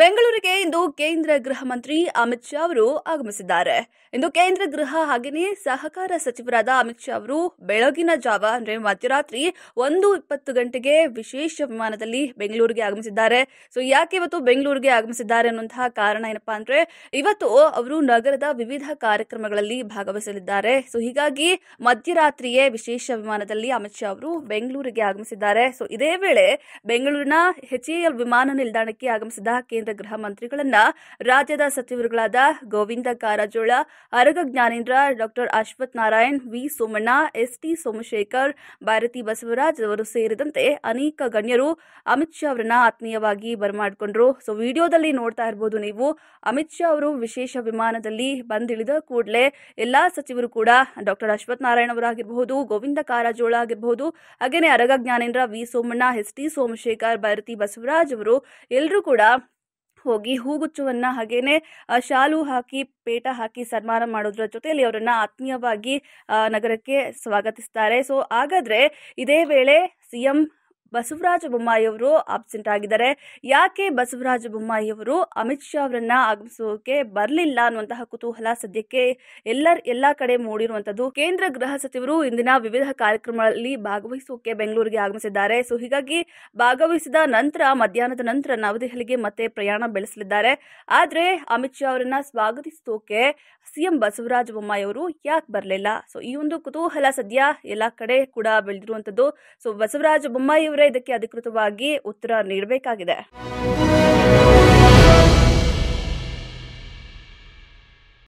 ಬೆಂಗಳೂರಿಗೆ ಇಂದು ಕೇಂದ್ರ ಗೃಹ ಮಂತ್ರಿ ಅಮಿತ್ ಶಾ ಅವರು ಆಗಮಿಸಿದ್ದಾರೆ ಇಂದು ಕೇಂದ್ರ ಗೃಹ ಹಾಗೆಯೇ ಸಹಕಾರ ಸಚಿವರಾದ ಅಮಿತ್ ಶಾ ಅವರು ಬೆಳಗಿನ ಜಾವ ಅಂದ್ರೆ ಮಧ್ಯರಾತ್ರಿ ಒಂದು ಇಪ್ಪತ್ತು ಗಂಟೆಗೆ ವಿಶೇಷ ವಿಮಾನದಲ್ಲಿ ಬೆಂಗಳೂರಿಗೆ ಆಗಮಿಸಿದ್ದಾರೆ ಸೊ ಯಾಕೆ ಇವತ್ತು ಬೆಂಗಳೂರಿಗೆ ಆಗಮಿಸಿದ್ದಾರೆ ಅನ್ನುವಂತಹ ಕಾರಣ ಏನಪ್ಪಾ ಅಂದ್ರೆ ಇವತ್ತು ಅವರು ನಗರದ ವಿವಿಧ ಕಾರ್ಯಕ್ರಮಗಳಲ್ಲಿ ಭಾಗವಹಿಸಲಿದ್ದಾರೆ ಸೊ ಹೀಗಾಗಿ ಮಧ್ಯರಾತ್ರಿಯೇ ವಿಶೇಷ ವಿಮಾನದಲ್ಲಿ ಅಮಿತ್ ಶಾ ಅವರು ಬೆಂಗಳೂರಿಗೆ ಆಗಮಿಸಿದ್ದಾರೆ ಸೊ ಇದೇ ವೇಳೆ ಬೆಂಗಳೂರಿನ ಎಚ್ಎಎಲ್ ವಿಮಾನ ನಿಲ್ದಾಣಕ್ಕೆ ಆಗಮಿಸಿದ ಕೇಂದ್ರ ಗೃಹ ಮಂತ್ರಿಗಳನ್ನ ರಾಜ್ಯದ ಸಚಿವರುಗಳಾದ Govind Karjol Araga Jnanendra doctor Ashwath Narayan V Somanna S T Somashekar Bharathi Basavaraj ಅವರು ಸೇರಿದಂತೆ ಅನೇಕ ಗಣ್ಯರು ಅಮಿತ್ ಶಾ ಅವರನ್ನ ಆತ್ಮೀಯವಾಗಿ ಬರಮಾಡಿಕೊಂಡ್ರು ಸೊ ವಿಡಿಯೋದಲ್ಲಿ ನೋಡ್ತಾ ಇರಬಹುದು ನೀವು ಅಮಿತ್ ಶಾ ಅವರು ವಿಶೇಷ ವಿಮಾನದಲ್ಲಿ ಬಂದಿಳಿದ ಕೂಡಲೇ ಎಲ್ಲಾ ಸಚಿವರು ಕೂಡ ಡಾಕ್ಟರ್ ಅಶ್ವಥ್ ನಾರಾಯಣ್ ಅವರಾಗಿರಬಹುದು ಗೋವಿಂದ ಕಾರಜೋಳ ಆಗಿರಬಹುದು ಹಾಗೇನೆ Araga Jnanendra V Somanna S T Somashekar Bharathi Basavaraj ಅವರು ಎಲ್ಲರೂ ಕೂಡ ಹೋಗಿ ಹೂಗುಚ್ಚುವನ್ನ ಹಾಗೇನೆ ಶಾಲು ಹಾಕಿ ಪೇಟ ಹಾಕಿ ಸನ್ಮಾನ ಮಾಡೋದ್ರ ಜೊತೆಯಲ್ಲಿ ಅವರನ್ನ ಆತ್ಮೀಯವಾಗಿ ನಗರಕ್ಕೆ ಸ್ವಾಗತಿಸ್ತಾರೆ ಸೊ ಹಾಗಾದ್ರೆ ಇದೇ ವೇಳೆ ಸಿಎಂ ಬಸವರಾಜ ಬೊಮ್ಮಾಯಿಯವರು ಆಬ್ಸೆಂಟ್ ಆಗಿದ್ದಾರೆ ಯಾಕೆ ಬಸವರಾಜ ಅವರು ಅಮಿತ್ ಶಾ ಅವರನ್ನ ಆಗಮಿಸೋಕೆ ಬರಲಿಲ್ಲ ಅನ್ನುವಂತಹ ಕುತೂಹಲ ಸದ್ಯಕ್ಕೆ ಎಲ್ಲರ ಎಲ್ಲ ಕಡೆ ಮೂಡಿರುವಂಥದ್ದು ಕೇಂದ್ರ ಗೃಹ ಸಚಿವರು ಇಂದಿನ ವಿವಿಧ ಕಾರ್ಯಕ್ರಮಗಳಲ್ಲಿ ಭಾಗವಹಿಸೋಕೆ ಬೆಂಗಳೂರಿಗೆ ಆಗಮಿಸಿದ್ದಾರೆ ಸೊ ಹೀಗಾಗಿ ಭಾಗವಹಿಸಿದ ನಂತರ ಮಧ್ಯಾಹ್ನದ ನಂತರ ನವದೆಹಲಿಗೆ ಮತ್ತೆ ಪ್ರಯಾಣ ಬೆಳೆಸಲಿದ್ದಾರೆ ಆದರೆ ಅಮಿತ್ ಶಾ ಅವರನ್ನ ಸ್ವಾಗತಿಸೋಕೆ ಸಿಎಂ ಬಸವರಾಜ ಅವರು ಯಾಕೆ ಬರಲಿಲ್ಲ ಸೊ ಈ ಒಂದು ಕುತೂಹಲ ಸದ್ಯ ಎಲ್ಲ ಕಡೆ ಕೂಡ ಬೆಳೆದಿರುವಂಥದ್ದು ಸೊ ಬಸವರಾಜ ಬೊಮ್ಮಾಯಿಯವರು ಇದಕ್ಕೆ ಅಧಿಕೃತವಾಗಿ ಉತ್ತರ ನೀಡಬೇಕಾಗಿದೆ